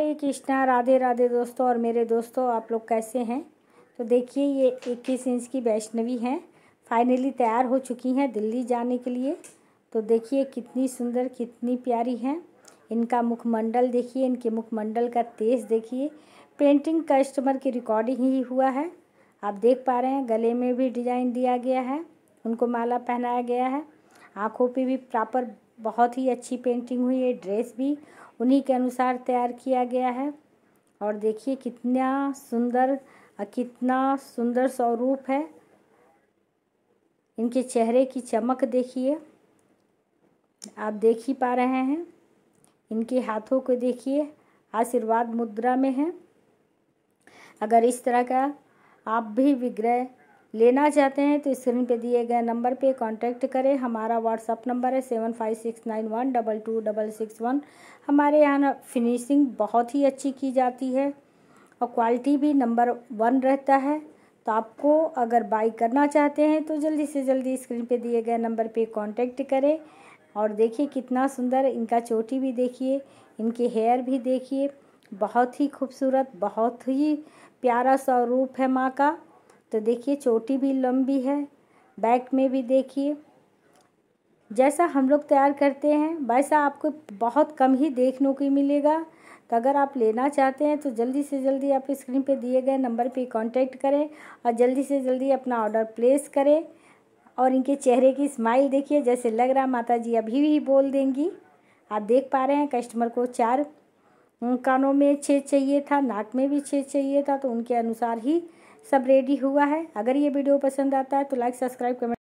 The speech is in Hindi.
हरे कृष्णा राधे राधे दोस्तों और मेरे दोस्तों आप लोग कैसे हैं तो देखिए ये इक्कीस इंच की वैष्णवी हैं फाइनली तैयार हो चुकी हैं दिल्ली जाने के लिए तो देखिए कितनी सुंदर कितनी प्यारी हैं इनका मुखमंडल देखिए इनके मुखमंडल का तेज देखिए पेंटिंग कस्टमर की रिकॉर्डिंग ही हुआ है आप देख पा रहे हैं गले में भी डिजाइन दिया गया है उनको माला पहनाया गया है आँखों पर भी प्रॉपर बहुत ही अच्छी पेंटिंग हुई है ड्रेस भी उन्हीं के अनुसार तैयार किया गया है और देखिए कितना सुंदर कितना सुंदर स्वरूप है इनके चेहरे की चमक देखिए आप देख ही पा रहे हैं इनके हाथों को देखिए आशीर्वाद मुद्रा में है अगर इस तरह का आप भी विग्रह लेना चाहते हैं तो स्क्रीन पे दिए गए नंबर पे कांटेक्ट करें हमारा व्हाट्सअप नंबर है seven five six nine one double two double six one हमारे यहाँ फिनिशिंग बहुत ही अच्छी की जाती है और क्वालिटी भी नंबर वन रहता है तो आपको अगर बाई करना चाहते हैं तो जल्दी से जल्दी स्क्रीन पे दिए गए नंबर पे कांटेक्ट करें और देखिए कितना सुंदर इनका चोटी भी देखिए इनके हेयर भी देखिए बहुत ही खूबसूरत बहुत ही प्यारा सा रूप है माँ का तो देखिए चोटी भी लंबी है बैक में भी देखिए जैसा हम लोग तैयार करते हैं वैसा आपको बहुत कम ही देखने को मिलेगा तो अगर आप लेना चाहते हैं तो जल्दी से जल्दी आप स्क्रीन पे दिए गए नंबर पे कांटेक्ट करें और जल्दी से जल्दी अपना ऑर्डर प्लेस करें और इनके चेहरे की स्माइल देखिए जैसे लग रहा माता जी अभी भी बोल देंगी आप देख पा रहे हैं कस्टमर को चार कानों में छेद चाहिए था नाक में भी छेद चाहिए था तो उनके अनुसार ही सब रेडी हुआ है अगर ये वीडियो पसंद आता है तो लाइक सब्सक्राइब कमेंट